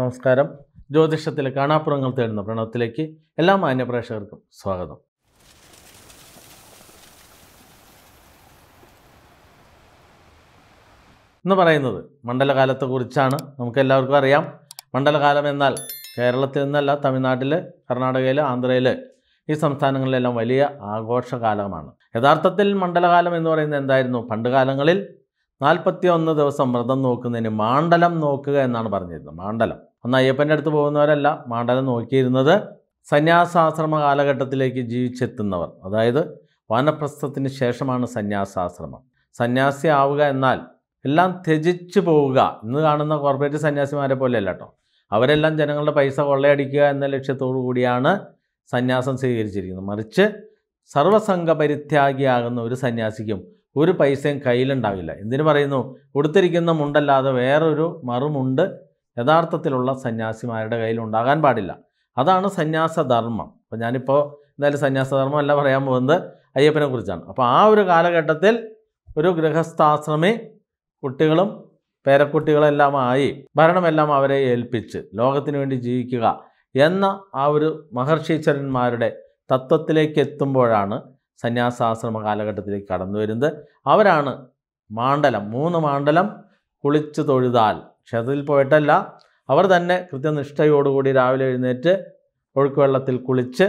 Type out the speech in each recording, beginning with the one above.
നമസ്കാരം ജ്യോതിഷത്തിലെ കാണാപ്പുറങ്ങൾ തേടുന്ന പ്രണവത്തിലേക്ക് എല്ലാ മാന്യപ്രേക്ഷകർക്കും സ്വാഗതം എന്ന് പറയുന്നത് മണ്ഡലകാലത്തെക്കുറിച്ചാണ് നമുക്ക് എല്ലാവർക്കും അറിയാം മണ്ഡലകാലം എന്നാൽ കേരളത്തിൽ നിന്നല്ല തമിഴ്നാട്ടിൽ കർണാടകയിൽ ആന്ധ്രയിൽ ഈ സംസ്ഥാനങ്ങളിലെല്ലാം വലിയ ആഘോഷകാലമാണ് യഥാർത്ഥത്തിൽ മണ്ഡലകാലം എന്ന് പറയുന്നത് എന്തായിരുന്നു പണ്ട് കാലങ്ങളിൽ നാൽപ്പത്തി ഒന്ന് ദിവസം വ്രതം നോക്കുന്നതിന് മാണ്ഡലം നോക്കുക എന്നാണ് പറഞ്ഞിരുന്നത് മാണ്ഡലം അന്ന് അയ്യപ്പൻ്റെ അടുത്ത് പോകുന്നവരല്ല മാണ്ഡലം നോക്കിയിരുന്നത് സന്യാസാശ്രമ കാലഘട്ടത്തിലേക്ക് ജീവിച്ചെത്തുന്നവർ അതായത് വാനപ്രസ്ഥത്തിന് ശേഷമാണ് സന്യാസാശ്രമം സന്യാസി ആവുക എന്നാൽ എല്ലാം ത്യജിച്ചു പോവുക ഇന്ന് കാണുന്ന കോർപ്പറേറ്റ് സന്യാസിമാരെ പോലെയല്ല കേട്ടോ അവരെല്ലാം ജനങ്ങളുടെ പൈസ കൊള്ളയടിക്കുക എന്ന ലക്ഷ്യത്തോടു കൂടിയാണ് സന്യാസം സ്വീകരിച്ചിരിക്കുന്നത് മറിച്ച് സർവസംഘ പരിത്യാഗിയാകുന്ന ഒരു സന്യാസിക്കും ഒരു പൈസയും കയ്യിലുണ്ടാവില്ല എന്തിനു പറയുന്നു കൊടുത്തിരിക്കുന്ന മുണ്ടല്ലാതെ വേറൊരു മറുമുണ്ട് യഥാർത്ഥത്തിലുള്ള സന്യാസിമാരുടെ കയ്യിൽ ഉണ്ടാകാൻ പാടില്ല അതാണ് സന്യാസധർമ്മം അപ്പോൾ ഞാനിപ്പോൾ എന്തായാലും സന്യാസധർമ്മം അല്ല പറയാൻ പോകുന്നത് അയ്യപ്പനെ കുറിച്ചാണ് അപ്പോൾ ആ ഒരു കാലഘട്ടത്തിൽ ഒരു ഗൃഹസ്ഥാശ്രമി കുട്ടികളും പേരക്കുട്ടികളെല്ലാമായി ഭരണമെല്ലാം അവരെ ഏൽപ്പിച്ച് ലോകത്തിന് വേണ്ടി ജീവിക്കുക എന്ന ആ ഒരു മഹർഷീശ്വരന്മാരുടെ തത്വത്തിലേക്ക് എത്തുമ്പോഴാണ് സന്യാസാശ്രമ കാലഘട്ടത്തിലേക്ക് കടന്നു വരുന്നത് അവരാണ് മാണ്ഡലം മൂന്ന് മാണ്ഡലം കുളിച്ചു തൊഴുതാൽ ക്ഷേത്രത്തിൽ പോയിട്ടല്ല അവർ തന്നെ കൃത്യനിഷ്ഠയോടുകൂടി രാവിലെ എഴുന്നേറ്റ് ഒഴുക്കുവെള്ളത്തിൽ കുളിച്ച്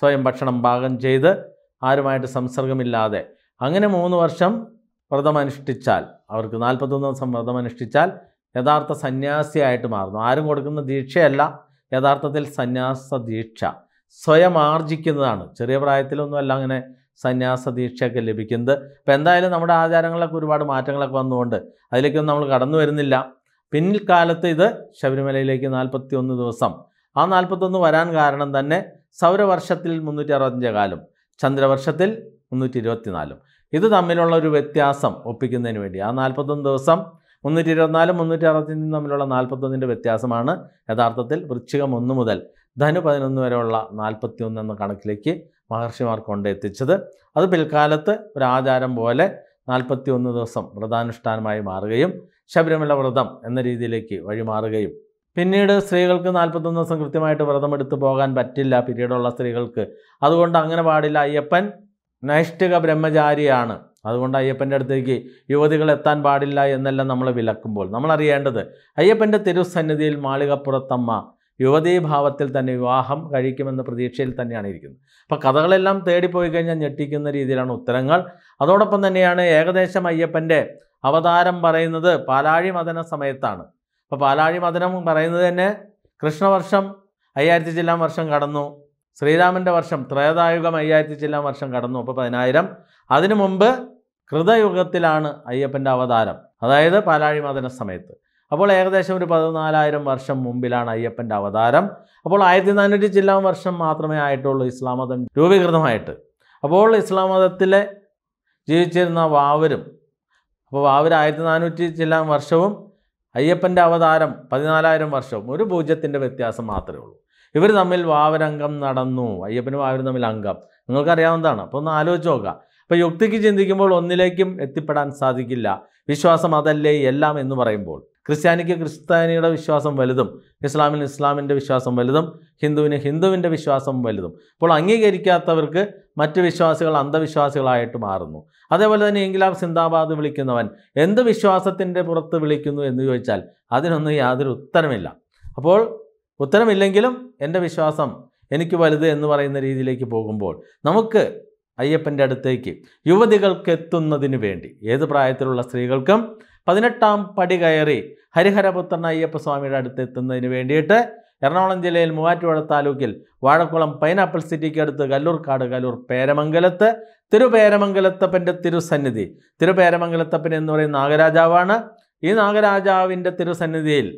സ്വയം ഭക്ഷണം പാകം ചെയ്ത് ആരുമായിട്ട് സംസർഗമില്ലാതെ അങ്ങനെ മൂന്ന് വർഷം വ്രതമനുഷ്ഠിച്ചാൽ അവർക്ക് നാൽപ്പത്തൊന്ന് ദിവസം വ്രതമനുഷ്ഠിച്ചാൽ യഥാർത്ഥ സന്യാസിയായിട്ട് മാറുന്നു ആരും കൊടുക്കുന്ന ദീക്ഷയല്ല യഥാർത്ഥത്തിൽ സന്യാസ ദീക്ഷ സ്വയം ആർജിക്കുന്നതാണ് ചെറിയ പ്രായത്തിലൊന്നുമല്ല അങ്ങനെ സന്യാസ ദീക്ഷയൊക്കെ ലഭിക്കുന്നത് അപ്പോൾ എന്തായാലും നമ്മുടെ ആചാരങ്ങളിലൊക്കെ ഒരുപാട് മാറ്റങ്ങളൊക്കെ വന്നുകൊണ്ട് അതിലേക്കൊന്നും നമ്മൾ കടന്നു വരുന്നില്ല പിൻകാലത്ത് ഇത് ശബരിമലയിലേക്ക് നാൽപ്പത്തി ഒന്ന് ദിവസം ആ നാൽപ്പത്തൊന്ന് വരാൻ കാരണം തന്നെ സൗരവർഷത്തിൽ മുന്നൂറ്റി അറുപത്തഞ്ച് കാലം ചന്ദ്രവർഷത്തിൽ മുന്നൂറ്റി ഇരുപത്തിനാലും ഇത് തമ്മിലുള്ള ഒരു വ്യത്യാസം ഒപ്പിക്കുന്നതിന് വേണ്ടി ആ നാൽപ്പത്തൊന്ന് ദിവസം മുന്നൂറ്റി ഇരുപത്തിനാലും മുന്നൂറ്റി അറുപത്തഞ്ചും തമ്മിലുള്ള നാൽപ്പത്തൊന്നിൻ്റെ വ്യത്യാസമാണ് യഥാർത്ഥത്തിൽ വൃശ്ചികം ഒന്ന് മുതൽ ധനു പതിനൊന്ന് വരെയുള്ള നാൽപ്പത്തി ഒന്ന് എന്ന കണക്കിലേക്ക് മഹർഷിമാർ എത്തിച്ചത് അത് പിൽക്കാലത്ത് ആചാരം പോലെ നാൽപ്പത്തി ഒന്ന് ദിവസം വ്രതാനുഷ്ഠാനമായി മാറുകയും ശബരിമല വ്രതം എന്ന രീതിയിലേക്ക് വഴിമാറുകയും പിന്നീട് സ്ത്രീകൾക്ക് നാൽപ്പത്തൊന്ന് ദിവസം കൃത്യമായിട്ട് വ്രതമെടുത്ത് പോകാൻ പറ്റില്ല പിരീഡുള്ള സ്ത്രീകൾക്ക് അതുകൊണ്ട് അങ്ങനെ പാടില്ല അയ്യപ്പൻ നൈഷ്ഠിക ബ്രഹ്മചാരിയാണ് അതുകൊണ്ട് അയ്യപ്പൻ്റെ അടുത്തേക്ക് യുവതികൾ എത്താൻ പാടില്ല എന്നെല്ലാം നമ്മൾ വിലക്കുമ്പോൾ നമ്മൾ അറിയേണ്ടത് അയ്യപ്പൻ്റെ തിരുസന്നിധിയിൽ മാളികപ്പുറത്തമ്മ യുവതീഭാവത്തിൽ തന്നെ വിവാഹം കഴിക്കുമെന്ന പ്രതീക്ഷയിൽ തന്നെയാണ് ഇരിക്കുന്നത് അപ്പോൾ കഥകളെല്ലാം തേടിപ്പോയി കഴിഞ്ഞാൽ ഞെട്ടിക്കുന്ന രീതിയിലാണ് ഉത്തരങ്ങൾ അതോടൊപ്പം തന്നെയാണ് ഏകദേശം അയ്യപ്പൻ്റെ അവതാരം പറയുന്നത് പാലാഴി മദന സമയത്താണ് അപ്പോൾ പാലാഴി മദനം പറയുന്നത് തന്നെ കൃഷ്ണവർഷം അയ്യായിരത്തി ചില്ലാം വർഷം കടന്നു ശ്രീരാമൻ്റെ വർഷം ത്രേതായുഗം അയ്യായിരത്തി ചില്ലാം വർഷം കടന്നു അപ്പോൾ പതിനായിരം അതിനു മുമ്പ് കൃതയുഗത്തിലാണ് അയ്യപ്പൻ്റെ അവതാരം അതായത് പാലാഴി മദന സമയത്ത് അപ്പോൾ ഏകദേശം ഒരു പതിനാലായിരം വർഷം മുമ്പിലാണ് അയ്യപ്പൻ്റെ അവതാരം അപ്പോൾ ആയിരത്തി നാനൂറ്റി ചില്ലാം വർഷം മാത്രമേ ആയിട്ടുള്ളൂ ഇസ്ലാം മതം രൂപീകൃതമായിട്ട് അപ്പോൾ ഇസ്ലാം മതത്തിലെ ജീവിച്ചിരുന്ന വാവരും അപ്പോൾ വാവർ ആയിരത്തി നാനൂറ്റി ചില്ലാം വർഷവും അയ്യപ്പൻ്റെ അവതാരം പതിനാലായിരം വർഷവും ഒരു പൂജ്യത്തിൻ്റെ വ്യത്യാസം മാത്രമേ ഉള്ളൂ ഇവർ തമ്മിൽ വാവരംഗം നടന്നു അയ്യപ്പനും വാവരും തമ്മിൽ അംഗം നിങ്ങൾക്കറിയാവുന്നതാണ് അപ്പോൾ ഒന്ന് ആലോചിച്ച് നോക്കുക അപ്പോൾ യുക്തിക്ക് ചിന്തിക്കുമ്പോൾ ഒന്നിലേക്കും എത്തിപ്പെടാൻ സാധിക്കില്ല വിശ്വാസം അതല്ലേ എല്ലാം എന്ന് പറയുമ്പോൾ ക്രിസ്ത്യാനിക്ക് ക്രിസ്ത്യാനിയുടെ വിശ്വാസം വലുതും ഇസ്ലാമിന് ഇസ്ലാമിൻ്റെ വിശ്വാസം വലുതും ഹിന്ദുവിന് ഹിന്ദുവിൻ്റെ വിശ്വാസം വലുതും അപ്പോൾ അംഗീകരിക്കാത്തവർക്ക് മറ്റ് വിശ്വാസികൾ അന്ധവിശ്വാസികളായിട്ട് മാറുന്നു അതേപോലെ തന്നെ ഇൻഗ്ലാബ് സിന്ദാബാദ് വിളിക്കുന്നവൻ എന്ത് വിശ്വാസത്തിൻ്റെ പുറത്ത് വിളിക്കുന്നു എന്ന് ചോദിച്ചാൽ അതിനൊന്നും യാതൊരു ഉത്തരമില്ല അപ്പോൾ ഉത്തരമില്ലെങ്കിലും എൻ്റെ വിശ്വാസം എനിക്ക് വലുത് എന്ന് പറയുന്ന രീതിയിലേക്ക് പോകുമ്പോൾ നമുക്ക് അയ്യപ്പൻ്റെ അടുത്തേക്ക് യുവതികൾക്ക് എത്തുന്നതിന് വേണ്ടി ഏത് പ്രായത്തിലുള്ള സ്ത്രീകൾക്കും പതിനെട്ടാം പടി കയറി ഹരിഹരപുത്രൻ അയ്യപ്പ സ്വാമിയുടെ എത്തുന്നതിന് വേണ്ടിയിട്ട് എറണാകുളം ജില്ലയിൽ മൂവാറ്റുപുഴ താലൂക്കിൽ വാഴക്കുളം പൈനാപ്പിൾ സിറ്റിക്ക് അടുത്ത് കല്ലൂർക്കാട് കല്ലൂർ പേരമംഗലത്ത് തിരുപേരമംഗലത്തപ്പൻ്റെ തിരുസന്നിധി തിരുപേരമംഗലത്തപ്പൻ എന്ന് പറയുന്ന നാഗരാജാവാണ് ഈ നാഗരാജാവിൻ്റെ തിരുസന്നിധിയിൽ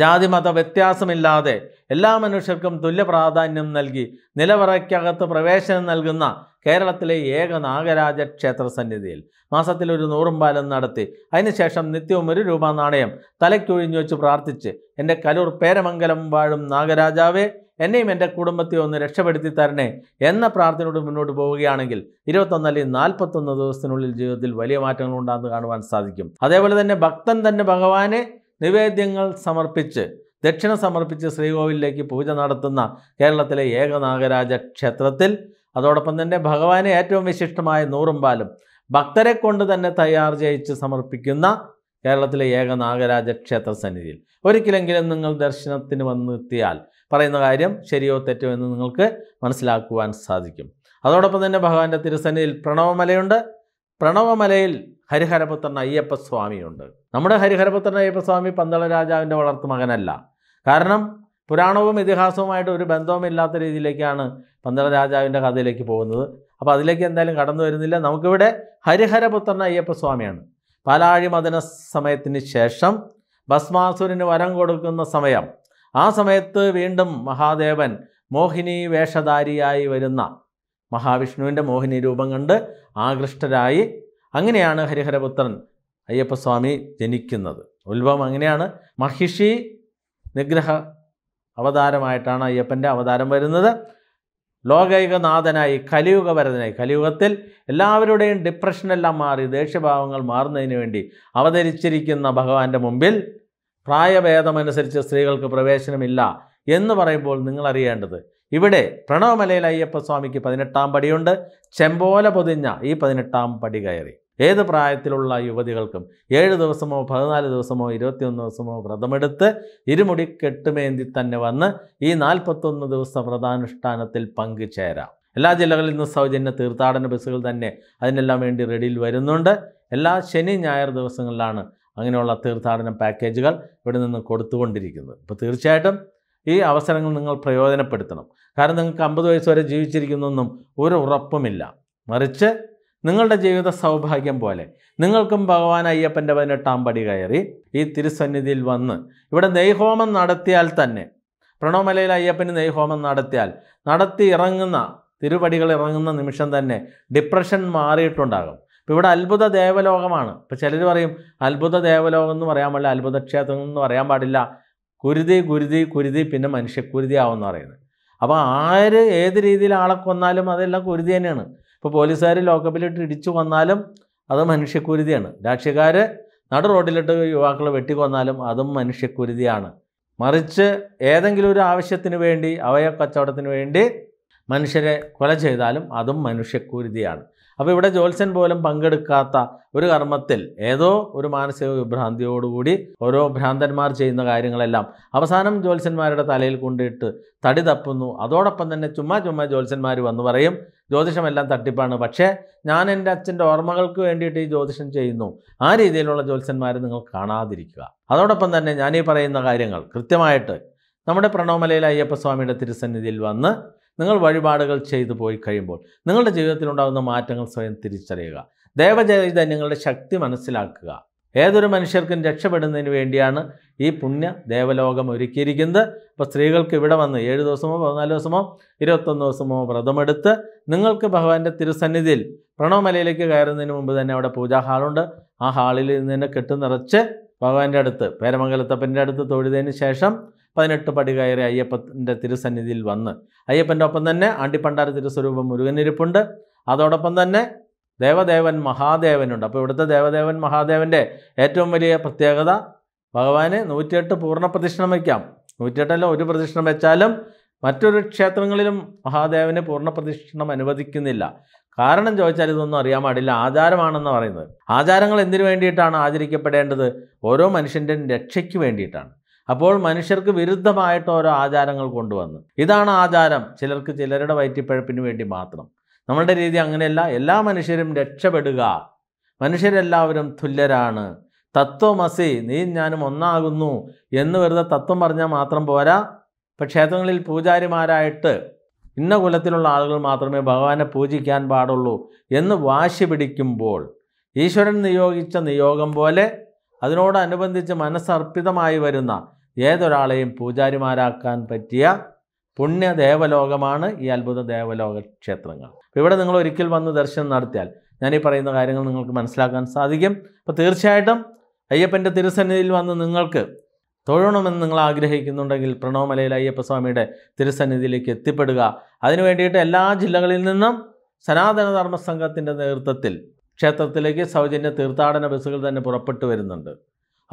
ജാതി മത വ്യത്യാസമില്ലാതെ എല്ലാ മനുഷ്യർക്കും തുല്യ പ്രാധാന്യം നൽകി നിലവറയ്ക്കകത്ത് പ്രവേശനം നൽകുന്ന കേരളത്തിലെ ഏക നാഗരാജ ക്ഷേത്ര സന്നിധിയിൽ മാസത്തിൽ ഒരു നൂറുംപാലം നടത്തി അതിനുശേഷം നിത്യവും ഒരു രൂപ നാണയം തലയ്ക്കൊഴിഞ്ഞു വെച്ച് പ്രാർത്ഥിച്ച് എൻ്റെ കലൂർ പേരമംഗലം വാഴും നാഗരാജാവേ എന്നെയും എൻ്റെ കുടുംബത്തെയും ഒന്ന് രക്ഷപ്പെടുത്തി തരണേ എന്ന പ്രാർത്ഥനയോട് മുന്നോട്ട് പോവുകയാണെങ്കിൽ ഇരുപത്തൊന്ന് അല്ലെങ്കിൽ നാൽപ്പത്തൊന്ന് ദിവസത്തിനുള്ളിൽ ജീവിതത്തിൽ വലിയ മാറ്റങ്ങൾ ഉണ്ടാകുന്നത് കാണുവാൻ സാധിക്കും അതേപോലെ തന്നെ ഭക്തൻ തന്നെ ഭഗവാനെ നിവേദ്യങ്ങൾ സമർപ്പിച്ച് ദക്ഷിണ സമർപ്പിച്ച് ശ്രീകോവിലേക്ക് പൂജ നടത്തുന്ന കേരളത്തിലെ ഏക നാഗരാജ ക്ഷേത്രത്തിൽ അതോടൊപ്പം തന്നെ ഭഗവാനെ ഏറ്റവും വിശിഷ്ടമായ നൂറുമ്പാലും ഭക്തരെ കൊണ്ട് തന്നെ തയ്യാർ ചെയ്യിച്ച് സമർപ്പിക്കുന്ന കേരളത്തിലെ ഏക നാഗരാജ ക്ഷേത്ര സന്നിധിയിൽ ഒരിക്കലെങ്കിലും നിങ്ങൾ ദർശനത്തിന് വന്നെത്തിയാൽ പറയുന്ന കാര്യം ശരിയോ തെറ്റോ എന്ന് നിങ്ങൾക്ക് മനസ്സിലാക്കുവാൻ സാധിക്കും അതോടൊപ്പം തന്നെ ഭഗവാന്റെ തിരുസന്നിധിയിൽ പ്രണവമലയുണ്ട് പ്രണവമലയിൽ ഹരിഹരപുത്രൻ അയ്യപ്പസ്വാമിയുണ്ട് നമ്മുടെ ഹരിഹരപുത്രൻ അയ്യപ്പസ്വാമി പന്തള രാജാവിൻ്റെ വളർത്തു മകനല്ല കാരണം പുരാണവും ഇതിഹാസവുമായിട്ട് ഒരു ബന്ധവുമില്ലാത്ത രീതിയിലേക്കാണ് പന്തള രാജാവിൻ്റെ കഥയിലേക്ക് പോകുന്നത് അപ്പോൾ അതിലേക്ക് എന്തായാലും കടന്നു വരുന്നില്ല നമുക്കിവിടെ ഹരിഹരപുത്രൻ അയ്യപ്പ സ്വാമിയാണ് പാലാഴി മദന സമയത്തിന് ശേഷം ഭസ്മാസുരന് വരം കൊടുക്കുന്ന സമയം ആ സമയത്ത് വീണ്ടും മഹാദേവൻ മോഹിനി വേഷധാരിയായി വരുന്ന മഹാവിഷ്ണുവിൻ്റെ മോഹിനി രൂപം കണ്ട് ആകൃഷ്ടരായി അങ്ങനെയാണ് ഹരിഹരപുത്രൻ അയ്യപ്പസ്വാമി ജനിക്കുന്നത് ഉത്ഭവം അങ്ങനെയാണ് മഹിഷി നിഗ്രഹ അവതാരമായിട്ടാണ് അയ്യപ്പൻ്റെ അവതാരം വരുന്നത് ലോകൈകനാഥനായി കലിയുഗപരതനായി കലിയുഗത്തിൽ എല്ലാവരുടെയും ഡിപ്രഷനെല്ലാം മാറി ദേഷ്യഭാവങ്ങൾ മാറുന്നതിന് വേണ്ടി അവതരിച്ചിരിക്കുന്ന ഭഗവാന്റെ മുമ്പിൽ പ്രായഭേദമനുസരിച്ച് സ്ത്രീകൾക്ക് പ്രവേശനമില്ല എന്ന് പറയുമ്പോൾ നിങ്ങൾ അറിയേണ്ടത് ഇവിടെ പ്രണവമലയിൽ അയ്യപ്പസ്വാമിക്ക് പതിനെട്ടാം പടിയുണ്ട് ചെമ്പോല പൊതിഞ്ഞ ഈ പതിനെട്ടാം പടി കയറി ഏത് പ്രായത്തിലുള്ള യുവതികൾക്കും ഏഴ് ദിവസമോ പതിനാല് ദിവസമോ ഇരുപത്തിയൊന്ന് ദിവസമോ വ്രതമെടുത്ത് ഇരുമുടി കെട്ടുമേന്തി തന്നെ വന്ന് ഈ നാൽപ്പത്തൊന്ന് ദിവസ വ്രതാനുഷ്ഠാനത്തിൽ പങ്കുചേരാം എല്ലാ ജില്ലകളിൽ നിന്നും സൗജന്യ തീർത്ഥാടന ബസ്സുകൾ തന്നെ അതിനെല്ലാം വേണ്ടി റെഡിയിൽ വരുന്നുണ്ട് എല്ലാ ശനി ഞായർ ദിവസങ്ങളിലാണ് അങ്ങനെയുള്ള തീർത്ഥാടന പാക്കേജുകൾ ഇവിടെ നിന്ന് കൊടുത്തുകൊണ്ടിരിക്കുന്നത് അപ്പോൾ തീർച്ചയായിട്ടും ഈ അവസരങ്ങൾ നിങ്ങൾ പ്രയോജനപ്പെടുത്തണം കാരണം നിങ്ങൾക്ക് അമ്പത് വയസ്സ് വരെ ജീവിച്ചിരിക്കുന്നൊന്നും ഒരു ഉറപ്പുമില്ല മറിച്ച് നിങ്ങളുടെ ജീവിത സൗഭാഗ്യം പോലെ നിങ്ങൾക്കും ഭഗവാൻ അയ്യപ്പൻ്റെ പതിനെട്ടാം പടി കയറി ഈ തിരുസന്നിധിയിൽ വന്ന് ഇവിടെ നെയ്ഹോമം നടത്തിയാൽ തന്നെ പ്രണവമലയിൽ അയ്യപ്പന് നെയ്ഹോമം നടത്തിയാൽ നടത്തി ഇറങ്ങുന്ന തിരുപടികൾ ഇറങ്ങുന്ന നിമിഷം തന്നെ ഡിപ്രഷൻ മാറിയിട്ടുണ്ടാകും ഇപ്പോൾ ഇവിടെ അത്ഭുത ദേവലോകമാണ് ഇപ്പോൾ ചിലർ പറയും അത്ഭുത ദേവലോകം എന്ന് പറയാൻ പാടില്ല അത്ഭുത ക്ഷേത്രം എന്ന് പറയാൻ പാടില്ല കുരുതി കുരുതി കുരുതി പിന്നെ മനുഷ്യക്കുരുതി ആവുമെന്ന് പറയുന്നത് അപ്പോൾ ആര് ഏത് രീതിയിൽ ആളെ കൊന്നാലും അതെല്ലാം കുരുതി തന്നെയാണ് ഇപ്പോൾ പോലീസുകാർ ലോക്കപ്പിലിട്ട് ഇടിച്ചു കൊന്നാലും അത് മനുഷ്യക്കുരുതിയാണ് രാഷ്ട്രീയക്കാർ നടു റോഡിലിട്ട് യുവാക്കളെ വെട്ടിക്കൊന്നാലും അതും മനുഷ്യക്കുരുതിയാണ് മറിച്ച് ഏതെങ്കിലും ഒരു ആവശ്യത്തിന് വേണ്ടി അവയ കച്ചവടത്തിന് വേണ്ടി മനുഷ്യരെ കൊല ചെയ്താലും അതും മനുഷ്യക്കുരുതിയാണ് അപ്പോൾ ഇവിടെ ജ്യോത്സ്യൻ പോലും പങ്കെടുക്കാത്ത ഒരു കർമ്മത്തിൽ ഏതോ ഒരു മാനസിക വിഭ്രാന്തിയോടുകൂടി ഓരോ ഭ്രാന്തന്മാർ ചെയ്യുന്ന കാര്യങ്ങളെല്ലാം അവസാനം ജ്യോത്സ്യന്മാരുടെ തലയിൽ കൊണ്ടിട്ട് തടി തപ്പുന്നു അതോടൊപ്പം തന്നെ ചുമ്മാ ചുമ്മാ ജ്യോത്സ്യന്മാർ വന്ന് പറയും ജ്യോതിഷമെല്ലാം തട്ടിപ്പാണ് പക്ഷേ ഞാൻ എൻ്റെ അച്ഛൻ്റെ ഓർമ്മകൾക്ക് വേണ്ടിയിട്ട് ഈ ജ്യോതിഷം ചെയ്യുന്നു ആ രീതിയിലുള്ള ജ്യോത്സ്യന്മാർ നിങ്ങൾ കാണാതിരിക്കുക അതോടൊപ്പം തന്നെ ഞാൻ ഈ പറയുന്ന കാര്യങ്ങൾ കൃത്യമായിട്ട് നമ്മുടെ പ്രണവമലയിലെ അയ്യപ്പസ്വാമിയുടെ തിരുസന്നിധിയിൽ വന്ന് നിങ്ങൾ വഴിപാടുകൾ ചെയ്തു പോയി കഴിയുമ്പോൾ നിങ്ങളുടെ ജീവിതത്തിലുണ്ടാകുന്ന മാറ്റങ്ങൾ സ്വയം തിരിച്ചറിയുക ദേവചൈത നിങ്ങളുടെ ശക്തി മനസ്സിലാക്കുക ഏതൊരു മനുഷ്യർക്കും രക്ഷപ്പെടുന്നതിന് വേണ്ടിയാണ് ഈ പുണ്യ ദേവലോകം ഒരുക്കിയിരിക്കുന്നത് അപ്പോൾ സ്ത്രീകൾക്ക് ഇവിടെ വന്ന് ഏഴ് ദിവസമോ പതിനാല് ദിവസമോ ഇരുപത്തൊന്ന് ദിവസമോ വ്രതമെടുത്ത് നിങ്ങൾക്ക് ഭഗവാന്റെ തിരുസന്നിധിയിൽ പ്രണവമലയിലേക്ക് കയറുന്നതിന് മുമ്പ് തന്നെ അവിടെ പൂജാ ഹാളുണ്ട് ആ ഹാളിൽ നിന്ന് തന്നെ കെട്ടുനിറച്ച് ഭഗവാന്റെ അടുത്ത് പേരമംഗലത്തപ്പൻ്റെ അടുത്ത് തൊഴുതതിന് ശേഷം പതിനെട്ട് പടി കയറി അയ്യപ്പൻ്റെ തിരുസന്നിധിയിൽ വന്ന് അയ്യപ്പൻ്റെ ഒപ്പം തന്നെ ആണ്ടിപ്പണ്ടാര തിരുസ്വരൂപം മുരുകനിരിപ്പുണ്ട് അതോടൊപ്പം തന്നെ ദേവദേവൻ മഹാദേവനുണ്ട് അപ്പോൾ ഇവിടുത്തെ ദേവദേവൻ മഹാദേവൻ്റെ ഏറ്റവും വലിയ പ്രത്യേകത ഭഗവാന് നൂറ്റിയെട്ട് പൂർണ്ണ പ്രദക്ഷിണം വയ്ക്കാം നൂറ്റിയെട്ടല്ല ഒരു പ്രദക്ഷിണം വെച്ചാലും മറ്റൊരു ക്ഷേത്രങ്ങളിലും മഹാദേവന് പൂർണ്ണ പ്രദക്ഷിണം അനുവദിക്കുന്നില്ല കാരണം ചോദിച്ചാൽ ഇതൊന്നും അറിയാൻ പാടില്ല ആചാരമാണെന്ന് പറയുന്നത് ആചാരങ്ങൾ എന്തിനു വേണ്ടിയിട്ടാണ് ആചരിക്കപ്പെടേണ്ടത് ഓരോ മനുഷ്യൻ്റെ രക്ഷയ്ക്ക് വേണ്ടിയിട്ടാണ് അപ്പോൾ മനുഷ്യർക്ക് വിരുദ്ധമായിട്ട് ഓരോ ആചാരങ്ങൾ കൊണ്ടുവന്നു ഇതാണ് ആചാരം ചിലർക്ക് ചിലരുടെ വയറ്റിപ്പഴപ്പിന് വേണ്ടി മാത്രം നമ്മളുടെ രീതി അങ്ങനെയല്ല എല്ലാ മനുഷ്യരും രക്ഷപ്പെടുക മനുഷ്യരെല്ലാവരും തുല്യരാണ് തത്വമസി നീ ഞാനും ഒന്നാകുന്നു എന്ന് വെറുതെ തത്വം പറഞ്ഞാൽ മാത്രം പോരാ ഇപ്പം ക്ഷേത്രങ്ങളിൽ പൂജാരിമാരായിട്ട് ഇന്ന കുലത്തിലുള്ള ആളുകൾ മാത്രമേ ഭഗവാനെ പൂജിക്കാൻ പാടുള്ളൂ എന്ന് വാശി പിടിക്കുമ്പോൾ ഈശ്വരൻ നിയോഗിച്ച നിയോഗം പോലെ അതിനോടനുബന്ധിച്ച് മനസ്സർപ്പിതമായി വരുന്ന ഏതൊരാളെയും പൂജാരിമാരാക്കാൻ പറ്റിയ പുണ്യ ദേവലോകമാണ് ഈ അത്ഭുത ദേവലോക ക്ഷേത്രങ്ങൾ ഇവിടെ നിങ്ങൾ ഒരിക്കൽ വന്ന് ദർശനം നടത്തിയാൽ ഞാൻ ഈ പറയുന്ന കാര്യങ്ങൾ നിങ്ങൾക്ക് മനസ്സിലാക്കാൻ സാധിക്കും അപ്പോൾ തീർച്ചയായിട്ടും അയ്യപ്പൻ്റെ തിരുസന്നിധിയിൽ വന്ന് നിങ്ങൾക്ക് തൊഴണമെന്ന് നിങ്ങൾ ആഗ്രഹിക്കുന്നുണ്ടെങ്കിൽ പ്രണവമലയിൽ അയ്യപ്പസ്വാമിയുടെ തിരുസന്നിധിയിലേക്ക് എത്തിപ്പെടുക അതിനു വേണ്ടിയിട്ട് എല്ലാ ജില്ലകളിൽ നിന്നും സനാതനധർമ്മ സംഘത്തിൻ്റെ നേതൃത്വത്തിൽ ക്ഷേത്രത്തിലേക്ക് സൗജന്യ തീർത്ഥാടന ബസ്സുകൾ തന്നെ പുറപ്പെട്ടു വരുന്നുണ്ട്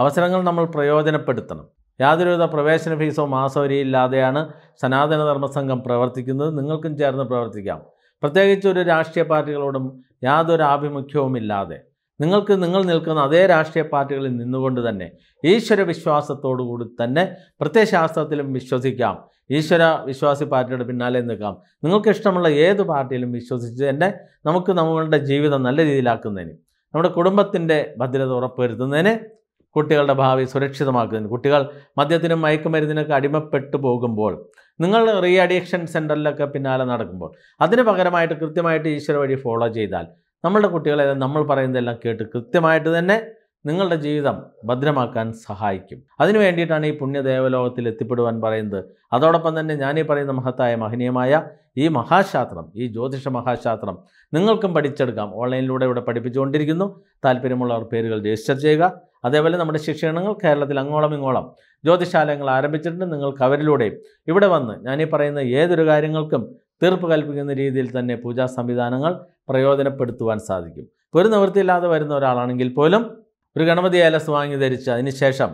അവസരങ്ങൾ നമ്മൾ പ്രയോജനപ്പെടുത്തണം യാതൊരുവിധ പ്രവേശന ഫീസോ മാസവരിയില്ലാതെയാണ് സനാതന ധർമ്മസംഘം പ്രവർത്തിക്കുന്നത് നിങ്ങൾക്കും ചേർന്ന് പ്രവർത്തിക്കാം പ്രത്യേകിച്ച് ഒരു രാഷ്ട്രീയ പാർട്ടികളോടും യാതൊരു ആഭിമുഖ്യവുമില്ലാതെ നിങ്ങൾക്ക് നിങ്ങൾ നിൽക്കുന്ന അതേ രാഷ്ട്രീയ പാർട്ടികളിൽ നിന്നുകൊണ്ട് തന്നെ ഈശ്വര വിശ്വാസത്തോടുകൂടി കൂടി തന്നെ പ്രത്യശാസ്ത്രത്തിലും വിശ്വസിക്കാം ഈശ്വര വിശ്വാസി പാർട്ടിയുടെ പിന്നാലെ നിൽക്കാം നിങ്ങൾക്ക് ഇഷ്ടമുള്ള ഏത് പാർട്ടിയിലും വിശ്വസിച്ച് തന്നെ നമുക്ക് നമ്മളുടെ ജീവിതം നല്ല രീതിയിലാക്കുന്നതിന് നമ്മുടെ കുടുംബത്തിൻ്റെ ഭദ്രത ഉറപ്പുവരുത്തുന്നതിന് കുട്ടികളുടെ ഭാവി സുരക്ഷിതമാക്കുന്നതിന് കുട്ടികൾ മദ്യത്തിനും മയക്കുമരുന്നിനൊക്കെ അടിമപ്പെട്ടു പോകുമ്പോൾ നിങ്ങൾ റീ അഡിക്ഷൻ സെൻറ്ററിലൊക്കെ പിന്നാലെ നടക്കുമ്പോൾ അതിന് പകരമായിട്ട് കൃത്യമായിട്ട് ഈശ്വര വഴി ഫോളോ ചെയ്താൽ നമ്മളുടെ കുട്ടികളെ നമ്മൾ പറയുന്നതെല്ലാം കേട്ട് കൃത്യമായിട്ട് തന്നെ നിങ്ങളുടെ ജീവിതം ഭദ്രമാക്കാൻ സഹായിക്കും അതിനു വേണ്ടിയിട്ടാണ് ഈ പുണ്യദേവലോകത്തിൽ എത്തിപ്പെടുവാൻ പറയുന്നത് അതോടൊപ്പം തന്നെ ഞാനീ പറയുന്ന മഹത്തായ മഹനീയമായ ഈ മഹാശാസ്ത്രം ഈ ജ്യോതിഷ മഹാശാസ്ത്രം നിങ്ങൾക്കും പഠിച്ചെടുക്കാം ഓൺലൈനിലൂടെ ഇവിടെ പഠിപ്പിച്ചുകൊണ്ടിരിക്കുന്നു താല്പര്യമുള്ളവർ പേരുകൾ രജിസ്റ്റർ ചെയ്യുക അതേപോലെ നമ്മുടെ ശിക്ഷണങ്ങൾ കേരളത്തിൽ അങ്ങോളം ഇങ്ങോളം ജ്യോതിശാലയങ്ങൾ ആരംഭിച്ചിട്ടുണ്ട് നിങ്ങൾക്ക് അവരിലൂടെയും ഇവിടെ വന്ന് ഞാനീ പറയുന്ന ഏതൊരു കാര്യങ്ങൾക്കും തീർപ്പ് കൽപ്പിക്കുന്ന രീതിയിൽ തന്നെ പൂജാ സംവിധാനങ്ങൾ പ്രയോജനപ്പെടുത്തുവാൻ സാധിക്കും ഒരു നിവൃത്തിയില്ലാതെ വരുന്ന ഒരാളാണെങ്കിൽ പോലും ഒരു ഗണപതി ഏലസ് വാങ്ങി ധരിച്ച് അതിനുശേഷം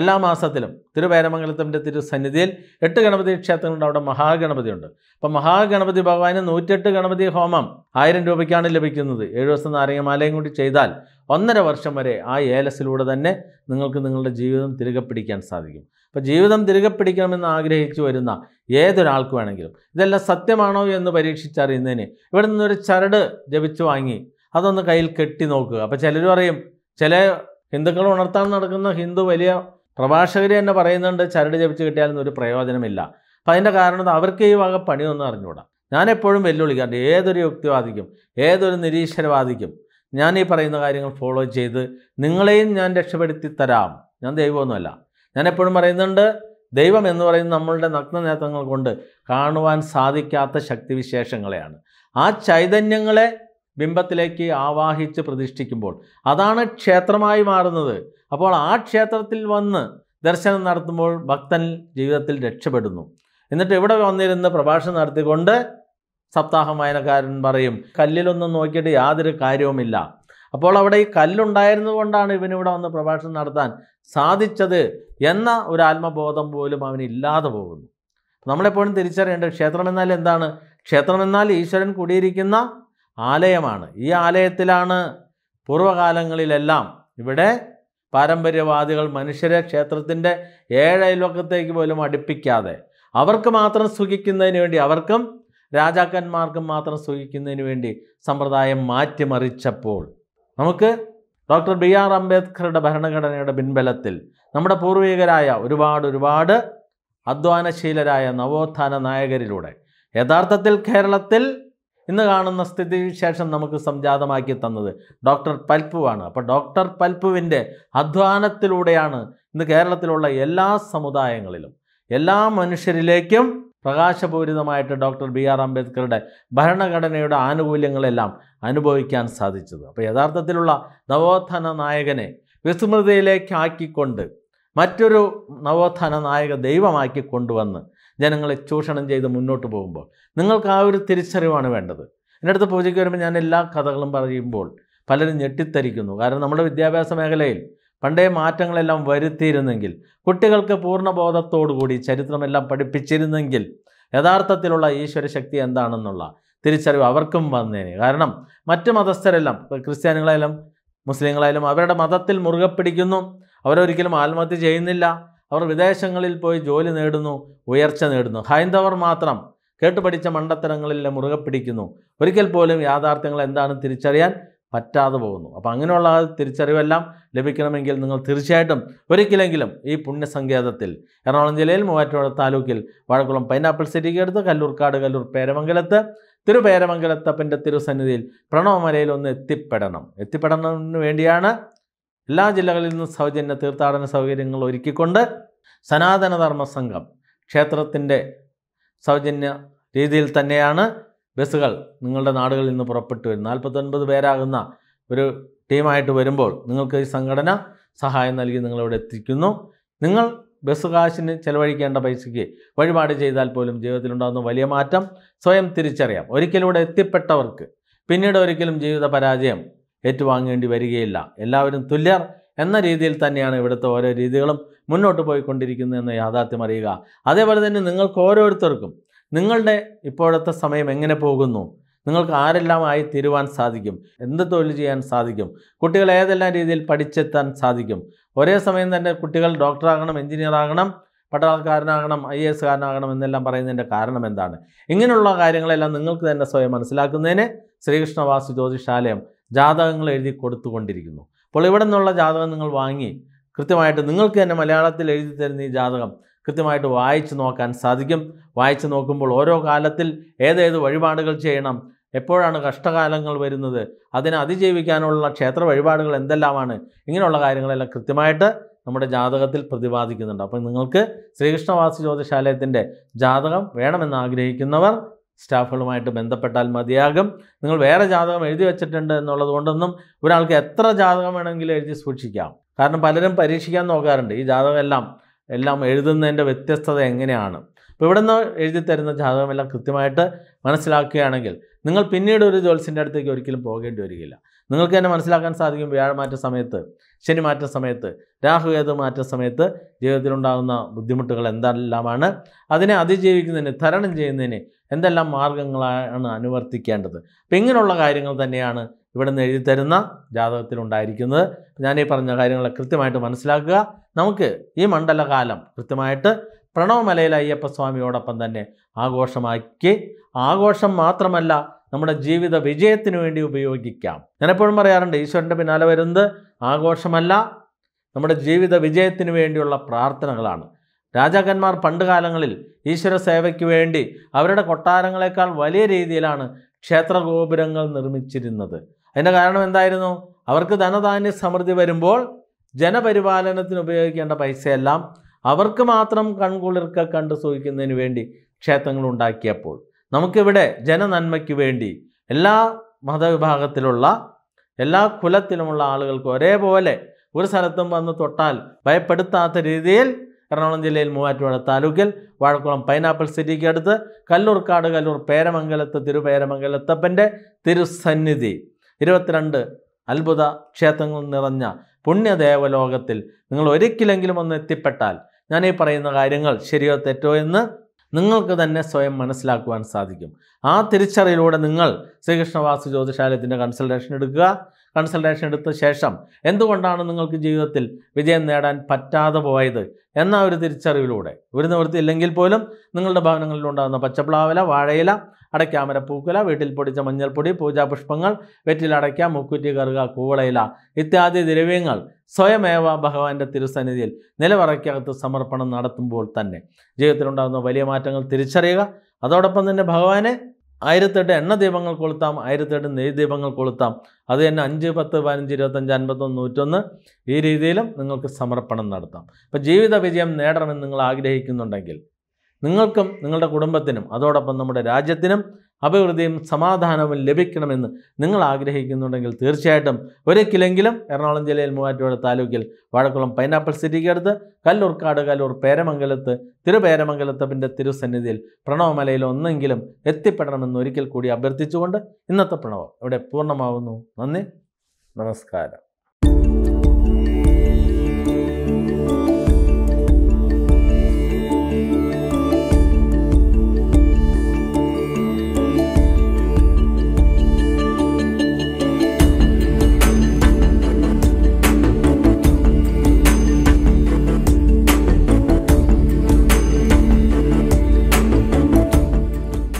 എല്ലാ മാസത്തിലും തിരുവേരമംഗലത്തിൻ്റെ തിരുസന്നിധിയിൽ എട്ട് ഗണപതി ക്ഷേത്രങ്ങളുണ്ട് അവിടെ മഹാഗണപതിയുണ്ട് അപ്പം മഹാഗണപതി ഭഗവാന് നൂറ്റെട്ട് ഗണപതി ഹോമം ആയിരം രൂപയ്ക്കാണ് ലഭിക്കുന്നത് ഏഴ് ദിവസം നാരങ്ങമാലയും കൂടി ചെയ്താൽ ഒന്നര വർഷം വരെ ആ ഏലസിലൂടെ തന്നെ നിങ്ങൾക്ക് നിങ്ങളുടെ ജീവിതം തിരികെ പിടിക്കാൻ സാധിക്കും അപ്പോൾ ജീവിതം തിരികെ പിടിക്കണമെന്ന് ആഗ്രഹിച്ചു വരുന്ന ഏതൊരാൾക്ക് വേണമെങ്കിലും ഇതെല്ലാം സത്യമാണോ എന്ന് പരീക്ഷിച്ചറിയുന്നതിന് ഇവിടെ നിന്നൊരു ചരട് ജപിച്ചു വാങ്ങി അതൊന്ന് കയ്യിൽ കെട്ടി നോക്കുക അപ്പോൾ ചിലർ പറയും ചില ഹിന്ദുക്കൾ ഉണർത്താൻ നടക്കുന്ന ഹിന്ദു വലിയ പ്രഭാഷകർ തന്നെ പറയുന്നുണ്ട് ചരട് ജപിച്ച് കിട്ടിയാലൊന്നും ഒരു പ്രയോജനമില്ല അപ്പം അതിൻ്റെ കാരണം അവർക്ക് ഈ വക പണിയൊന്നും അറിഞ്ഞുകൂടാ ഞാനെപ്പോഴും വെല്ലുവിളിക്കാറുണ്ട് ഏതൊരു യുക്തിവാദിക്കും ഏതൊരു നിരീശ്വരവാദിക്കും ഞാൻ ഈ പറയുന്ന കാര്യങ്ങൾ ഫോളോ ചെയ്ത് നിങ്ങളെയും ഞാൻ രക്ഷപ്പെടുത്തി തരാം ഞാൻ ദൈവമൊന്നുമല്ല ഞാൻ എപ്പോഴും പറയുന്നുണ്ട് ദൈവം എന്ന് പറയുന്നത് നമ്മളുടെ നഗ്ന കൊണ്ട് കാണുവാൻ സാധിക്കാത്ത ശക്തിവിശേഷങ്ങളെയാണ് ആ ചൈതന്യങ്ങളെ ബിംബത്തിലേക്ക് ആവാഹിച്ച് പ്രതിഷ്ഠിക്കുമ്പോൾ അതാണ് ക്ഷേത്രമായി മാറുന്നത് അപ്പോൾ ആ ക്ഷേത്രത്തിൽ വന്ന് ദർശനം നടത്തുമ്പോൾ ഭക്തൻ ജീവിതത്തിൽ രക്ഷപ്പെടുന്നു എന്നിട്ട് ഇവിടെ വന്നിരുന്ന് പ്രഭാഷണം നടത്തിക്കൊണ്ട് സപ്താഹം വായനക്കാരൻ പറയും കല്ലിലൊന്നും നോക്കിയിട്ട് യാതൊരു കാര്യവുമില്ല അപ്പോൾ അവിടെ ഈ കല്ലുണ്ടായിരുന്നുകൊണ്ടാണ് ഇവനിവിടെ വന്ന് പ്രഭാഷണം നടത്താൻ സാധിച്ചത് എന്ന ഒരു ആത്മബോധം പോലും അവന് ഇല്ലാതെ പോകുന്നു നമ്മളെപ്പോഴും തിരിച്ചറിയേണ്ടത് ക്ഷേത്രം എന്നാൽ എന്താണ് ക്ഷേത്രം എന്നാൽ ഈശ്വരൻ കുടിയിരിക്കുന്ന ആലയമാണ് ഈ ആലയത്തിലാണ് പൂർവ്വകാലങ്ങളിലെല്ലാം ഇവിടെ പാരമ്പര്യവാദികൾ മനുഷ്യരെ ക്ഷേത്രത്തിൻ്റെ ഏഴയൽവക്കത്തേക്ക് പോലും അടുപ്പിക്കാതെ അവർക്ക് മാത്രം സുഖിക്കുന്നതിന് വേണ്ടി അവർക്കും രാജാക്കന്മാർക്ക് മാത്രം സുഖിക്കുന്നതിന് വേണ്ടി സമ്പ്രദായം മാറ്റിമറിച്ചപ്പോൾ നമുക്ക് ഡോക്ടർ ബി ആർ അംബേദ്കറുടെ ഭരണഘടനയുടെ പിൻബലത്തിൽ നമ്മുടെ പൂർവികരായ ഒരുപാട് ഒരുപാട് അധ്വാനശീലരായ നവോത്ഥാന നായകരിലൂടെ യഥാർത്ഥത്തിൽ കേരളത്തിൽ ഇന്ന് കാണുന്ന സ്ഥിതിവിശേഷം നമുക്ക് സംജാതമാക്കി തന്നത് ഡോക്ടർ പൽപ്പുവാണ് അപ്പോൾ ഡോക്ടർ പൽപ്പുവിൻ്റെ അധ്വാനത്തിലൂടെയാണ് ഇന്ന് കേരളത്തിലുള്ള എല്ലാ സമുദായങ്ങളിലും എല്ലാ മനുഷ്യരിലേക്കും പ്രകാശപൂരിതമായിട്ട് ഡോക്ടർ ബി ആർ അംബേദ്കറുടെ ഭരണഘടനയുടെ ആനുകൂല്യങ്ങളെല്ലാം അനുഭവിക്കാൻ സാധിച്ചത് അപ്പോൾ യഥാർത്ഥത്തിലുള്ള നവോത്ഥാന നായകനെ വിസ്മൃതിയിലേക്കാക്കിക്കൊണ്ട് ആക്കിക്കൊണ്ട് മറ്റൊരു നവോത്ഥാന നായക ദൈവമാക്കി കൊണ്ടുവന്ന് ജനങ്ങളെ ചൂഷണം ചെയ്ത് മുന്നോട്ട് പോകുമ്പോൾ നിങ്ങൾക്ക് ആ ഒരു തിരിച്ചറിവാണ് വേണ്ടത് എൻ്റെ അടുത്ത് പൂജയ്ക്ക് വരുമ്പോൾ ഞാൻ എല്ലാ കഥകളും പറയുമ്പോൾ പലരും ഞെട്ടിത്തരിക്കുന്നു കാരണം നമ്മുടെ വിദ്യാഭ്യാസ മേഖലയിൽ പണ്ടേ മാറ്റങ്ങളെല്ലാം വരുത്തിയിരുന്നെങ്കിൽ കുട്ടികൾക്ക് പൂർണ്ണബോധത്തോടുകൂടി ചരിത്രമെല്ലാം പഠിപ്പിച്ചിരുന്നെങ്കിൽ യഥാർത്ഥത്തിലുള്ള ശക്തി എന്താണെന്നുള്ള തിരിച്ചറിവ് അവർക്കും വന്നേനെ കാരണം മറ്റ് മതസ്ഥരെല്ലാം ക്രിസ്ത്യാനികളായാലും മുസ്ലിങ്ങളായാലും അവരുടെ മതത്തിൽ മുറുകെ പിടിക്കുന്നു അവരൊരിക്കലും ആത്മഹത്യ ചെയ്യുന്നില്ല അവർ വിദേശങ്ങളിൽ പോയി ജോലി നേടുന്നു ഉയർച്ച നേടുന്നു ഹൈന്ദവർ മാത്രം കേട്ടുപഠിച്ച മണ്ടത്തരങ്ങളിൽ മുറുകെ പിടിക്കുന്നു ഒരിക്കൽ പോലും യാഥാർത്ഥ്യങ്ങൾ എന്താണ് തിരിച്ചറിയാൻ പറ്റാതെ പോകുന്നു അപ്പോൾ അങ്ങനെയുള്ള തിരിച്ചറിവെല്ലാം ലഭിക്കണമെങ്കിൽ നിങ്ങൾ തീർച്ചയായിട്ടും ഒരിക്കലെങ്കിലും ഈ പുണ്യസങ്കേതത്തിൽ എറണാകുളം ജില്ലയിൽ മൂവാറ്റുപുഴ താലൂക്കിൽ വാഴക്കുളം പൈനാപ്പിൾ സിറ്റിക്ക് അടുത്ത് കല്ലൂർക്കാട് കല്ലൂർ പേരമംഗലത്ത് തിരുപേരമംഗലത്തപ്പൻ്റെ തിരുസന്നിധിയിൽ പ്രണവമലയിൽ ഒന്ന് എത്തിപ്പെടണം എത്തിപ്പെടണതിന് വേണ്ടിയാണ് എല്ലാ ജില്ലകളിൽ നിന്നും സൗജന്യ തീർത്ഥാടന സൗകര്യങ്ങൾ ഒരുക്കിക്കൊണ്ട് സനാതനധർമ്മ സംഘം ക്ഷേത്രത്തിൻ്റെ സൗജന്യ രീതിയിൽ തന്നെയാണ് ബസ്സുകൾ നിങ്ങളുടെ നാടുകളിൽ നിന്ന് പുറപ്പെട്ടു വരും നാൽപ്പത്തൊൻപത് പേരാകുന്ന ഒരു ടീമായിട്ട് വരുമ്പോൾ നിങ്ങൾക്ക് ഈ സംഘടന സഹായം നൽകി നിങ്ങളിവിടെ എത്തിക്കുന്നു നിങ്ങൾ ബസ് കാശിന് ചെലവഴിക്കേണ്ട പൈസയ്ക്ക് വഴിപാട് ചെയ്താൽ പോലും ജീവിതത്തിലുണ്ടാകുന്ന വലിയ മാറ്റം സ്വയം തിരിച്ചറിയാം ഇവിടെ എത്തിപ്പെട്ടവർക്ക് പിന്നീട് ഒരിക്കലും ജീവിത പരാജയം ഏറ്റുവാങ്ങേണ്ടി വരികയില്ല എല്ലാവരും തുല്യർ എന്ന രീതിയിൽ തന്നെയാണ് ഇവിടുത്തെ ഓരോ രീതികളും മുന്നോട്ട് പോയിക്കൊണ്ടിരിക്കുന്നത് എന്ന യാഥാർത്ഥ്യം അറിയുക അതേപോലെ തന്നെ നിങ്ങൾക്ക് ഓരോരുത്തർക്കും നിങ്ങളുടെ ഇപ്പോഴത്തെ സമയം എങ്ങനെ പോകുന്നു നിങ്ങൾക്ക് ആയി തീരുവാൻ സാധിക്കും എന്ത് തൊഴിൽ ചെയ്യാൻ സാധിക്കും കുട്ടികൾ ഏതെല്ലാം രീതിയിൽ പഠിച്ചെത്താൻ സാധിക്കും ഒരേ സമയം തന്നെ കുട്ടികൾ ഡോക്ടറാകണം എഞ്ചിനീയറാകണം പട്ടാളക്കാരനാകണം ഐ എസ് കാരനാകണം എന്നെല്ലാം പറയുന്നതിൻ്റെ കാരണം എന്താണ് ഇങ്ങനെയുള്ള കാര്യങ്ങളെല്ലാം നിങ്ങൾക്ക് തന്നെ സ്വയം മനസ്സിലാക്കുന്നതിന് ശ്രീകൃഷ്ണവാസു ജ്യോതിഷാലയം ജാതകങ്ങൾ എഴുതി കൊടുത്തുകൊണ്ടിരിക്കുന്നു അപ്പോൾ ഇവിടെ നിന്നുള്ള ജാതകം നിങ്ങൾ വാങ്ങി കൃത്യമായിട്ട് നിങ്ങൾക്ക് തന്നെ മലയാളത്തിൽ എഴുതി തരുന്ന ഈ ജാതകം കൃത്യമായിട്ട് വായിച്ചു നോക്കാൻ സാധിക്കും വായിച്ചു നോക്കുമ്പോൾ ഓരോ കാലത്തിൽ ഏതേത് വഴിപാടുകൾ ചെയ്യണം എപ്പോഴാണ് കഷ്ടകാലങ്ങൾ വരുന്നത് അതിനെ അതിജീവിക്കാനുള്ള ക്ഷേത്ര വഴിപാടുകൾ എന്തെല്ലാമാണ് ഇങ്ങനെയുള്ള കാര്യങ്ങളെല്ലാം കൃത്യമായിട്ട് നമ്മുടെ ജാതകത്തിൽ പ്രതിപാദിക്കുന്നുണ്ട് അപ്പം നിങ്ങൾക്ക് ശ്രീകൃഷ്ണവാസു ജ്യോതിശാലയത്തിൻ്റെ ജാതകം വേണമെന്ന് ആഗ്രഹിക്കുന്നവർ സ്റ്റാഫുകളുമായിട്ട് ബന്ധപ്പെട്ടാൽ മതിയാകും നിങ്ങൾ വേറെ ജാതകം എഴുതി വെച്ചിട്ടുണ്ട് എന്നുള്ളത് കൊണ്ടൊന്നും ഒരാൾക്ക് എത്ര ജാതകം വേണമെങ്കിലും എഴുതി സൂക്ഷിക്കാം കാരണം പലരും പരീക്ഷിക്കാൻ നോക്കാറുണ്ട് ഈ ജാതകമെല്ലാം എല്ലാം എഴുതുന്നതിൻ്റെ വ്യത്യസ്തത എങ്ങനെയാണ് അപ്പോൾ ഇവിടെ നിന്ന് എഴുതി തരുന്ന ജാതകമെല്ലാം കൃത്യമായിട്ട് മനസ്സിലാക്കുകയാണെങ്കിൽ നിങ്ങൾ പിന്നീട് ഒരു ജ്യോത്സ്യൻ്റെ അടുത്തേക്ക് ഒരിക്കലും പോകേണ്ടി വരികയില്ല നിങ്ങൾക്ക് തന്നെ മനസ്സിലാക്കാൻ സാധിക്കും വ്യാഴമാറ്റ സമയത്ത് ശനി മാറ്റ സമയത്ത് രാഹുകേതു മാറ്റ സമയത്ത് ജീവിതത്തിലുണ്ടാകുന്ന ബുദ്ധിമുട്ടുകൾ എന്തെല്ലാമാണ് അതിനെ അതിജീവിക്കുന്നതിന് തരണം ചെയ്യുന്നതിന് എന്തെല്ലാം മാർഗങ്ങളാണ് അനുവർത്തിക്കേണ്ടത് അപ്പം ഇങ്ങനെയുള്ള കാര്യങ്ങൾ തന്നെയാണ് ഇവിടെ നിന്ന് എഴുതി തരുന്ന ജാതകത്തിലുണ്ടായിരിക്കുന്നത് ഞാൻ ഈ പറഞ്ഞ കാര്യങ്ങളെ കൃത്യമായിട്ട് മനസ്സിലാക്കുക നമുക്ക് ഈ മണ്ഡലകാലം കൃത്യമായിട്ട് പ്രണവമലയിൽ അയ്യപ്പസ്വാമിയോടൊപ്പം തന്നെ ആഘോഷമാക്കി ആഘോഷം മാത്രമല്ല നമ്മുടെ ജീവിത വിജയത്തിന് വേണ്ടി ഉപയോഗിക്കാം ഞാൻ എപ്പോഴും പറയാറുണ്ട് ഈശ്വരൻ്റെ പിന്നാലെ വരുന്നത് ആഘോഷമല്ല നമ്മുടെ ജീവിത വിജയത്തിന് വേണ്ടിയുള്ള പ്രാർത്ഥനകളാണ് രാജാക്കന്മാർ കാലങ്ങളിൽ ഈശ്വര സേവയ്ക്ക് വേണ്ടി അവരുടെ കൊട്ടാരങ്ങളെക്കാൾ വലിയ രീതിയിലാണ് ക്ഷേത്രഗോപുരങ്ങൾ നിർമ്മിച്ചിരുന്നത് അതിൻ്റെ കാരണം എന്തായിരുന്നു അവർക്ക് ധനധാന്യ സമൃദ്ധി വരുമ്പോൾ ജനപരിപാലനത്തിന് ഉപയോഗിക്കേണ്ട പൈസയെല്ലാം അവർക്ക് മാത്രം കൺകുളിർക്ക കണ്ടു സൂക്ഷിക്കുന്നതിന് വേണ്ടി ക്ഷേത്രങ്ങൾ ഉണ്ടാക്കിയപ്പോൾ നമുക്കിവിടെ ജനനന്മയ്ക്ക് വേണ്ടി എല്ലാ മതവിഭാഗത്തിലുള്ള എല്ലാ കുലത്തിലുമുള്ള ആളുകൾക്ക് ഒരേപോലെ ഒരു സ്ഥലത്തും വന്ന് തൊട്ടാൽ ഭയപ്പെടുത്താത്ത രീതിയിൽ എറണാകുളം ജില്ലയിൽ മൂവാറ്റുപുഴ താലൂക്കിൽ വാഴക്കുളം പൈനാപ്പിൾ സിറ്റിക്ക് അടുത്ത് കല്ലൂർക്കാട് കല്ലൂർ പേരമംഗലത്ത് തിരുപേരമംഗലത്തപ്പൻ്റെ തിരുസന്നിധി ഇരുപത്തിരണ്ട് അത്ഭുത ക്ഷേത്രങ്ങൾ നിറഞ്ഞ പുണ്യദേവലോകത്തിൽ നിങ്ങൾ ഒരിക്കലെങ്കിലും ഒന്ന് എത്തിപ്പെട്ടാൽ ഞാൻ ഈ പറയുന്ന കാര്യങ്ങൾ ശരിയോ തെറ്റോ എന്ന് നിങ്ങൾക്ക് തന്നെ സ്വയം മനസ്സിലാക്കുവാൻ സാധിക്കും ആ തിരിച്ചറിയിലൂടെ നിങ്ങൾ ശ്രീകൃഷ്ണവാസു ജ്യോതിശാലയത്തിൻ്റെ കൺസൾട്ടേഷൻ എടുക്കുക കൺസൾട്ടേഷൻ എടുത്ത ശേഷം എന്തുകൊണ്ടാണ് നിങ്ങൾക്ക് ജീവിതത്തിൽ വിജയം നേടാൻ പറ്റാതെ പോയത് എന്ന ഒരു തിരിച്ചറിവിലൂടെ ഒരു നിവൃത്തി ഇല്ലെങ്കിൽ പോലും നിങ്ങളുടെ ഭവനങ്ങളിലുണ്ടാകുന്ന പച്ചപ്ലാവില വാഴയില അടയ്ക്കാമര പൂക്കുല വീട്ടിൽ പൊടിച്ച മഞ്ഞൾപ്പൊടി പൂജാപുഷ്പങ്ങൾ അടയ്ക്ക മുക്കുറ്റി കറുക കൂവളയില ഇത്യാദി ദ്രവ്യങ്ങൾ സ്വയമേവ ഭഗവാന്റെ തിരുസന്നിധിയിൽ നിലവറയ്ക്കകത്ത് സമർപ്പണം നടത്തുമ്പോൾ തന്നെ ജീവിതത്തിലുണ്ടാകുന്ന വലിയ മാറ്റങ്ങൾ തിരിച്ചറിയുക അതോടൊപ്പം തന്നെ ഭഗവാനെ ആയിരത്തെട്ട് എണ്ണ ദീപങ്ങൾ കൊളുത്താം ആയിരത്തെട്ട് നെയ് ദീപങ്ങൾ കൊളുത്താം അത് തന്നെ അഞ്ച് പത്ത് പതിനഞ്ച് ഇരുപത്തഞ്ച് അൻപത്തൊന്ന് നൂറ്റൊന്ന് ഈ രീതിയിലും നിങ്ങൾക്ക് സമർപ്പണം നടത്താം അപ്പോൾ ജീവിത വിജയം നേടണമെന്ന് നിങ്ങൾ ആഗ്രഹിക്കുന്നുണ്ടെങ്കിൽ നിങ്ങൾക്കും നിങ്ങളുടെ കുടുംബത്തിനും അതോടൊപ്പം നമ്മുടെ രാജ്യത്തിനും അഭിവൃദ്ധിയും സമാധാനവും ലഭിക്കണമെന്ന് നിങ്ങൾ ആഗ്രഹിക്കുന്നുണ്ടെങ്കിൽ തീർച്ചയായിട്ടും ഒരിക്കലെങ്കിലും എറണാകുളം ജില്ലയിൽ മൂവാറ്റുപുഴ താലൂക്കിൽ വാഴക്കുളം പൈനാപ്പിൾ സിറ്റിക്ക് അടുത്ത് കല്ലൂർക്കാട് കല്ലൂർ പേരമംഗലത്ത് തിരുപേരമംഗലത്തപ്പിൻ്റെ തിരുസന്നിധിയിൽ പ്രണവമലയിൽ ഒന്നെങ്കിലും എത്തിപ്പെടണമെന്ന് ഒരിക്കൽ കൂടി അഭ്യർത്ഥിച്ചുകൊണ്ട് ഇന്നത്തെ പ്രണവം ഇവിടെ പൂർണ്ണമാവുന്നു നന്ദി നമസ്കാരം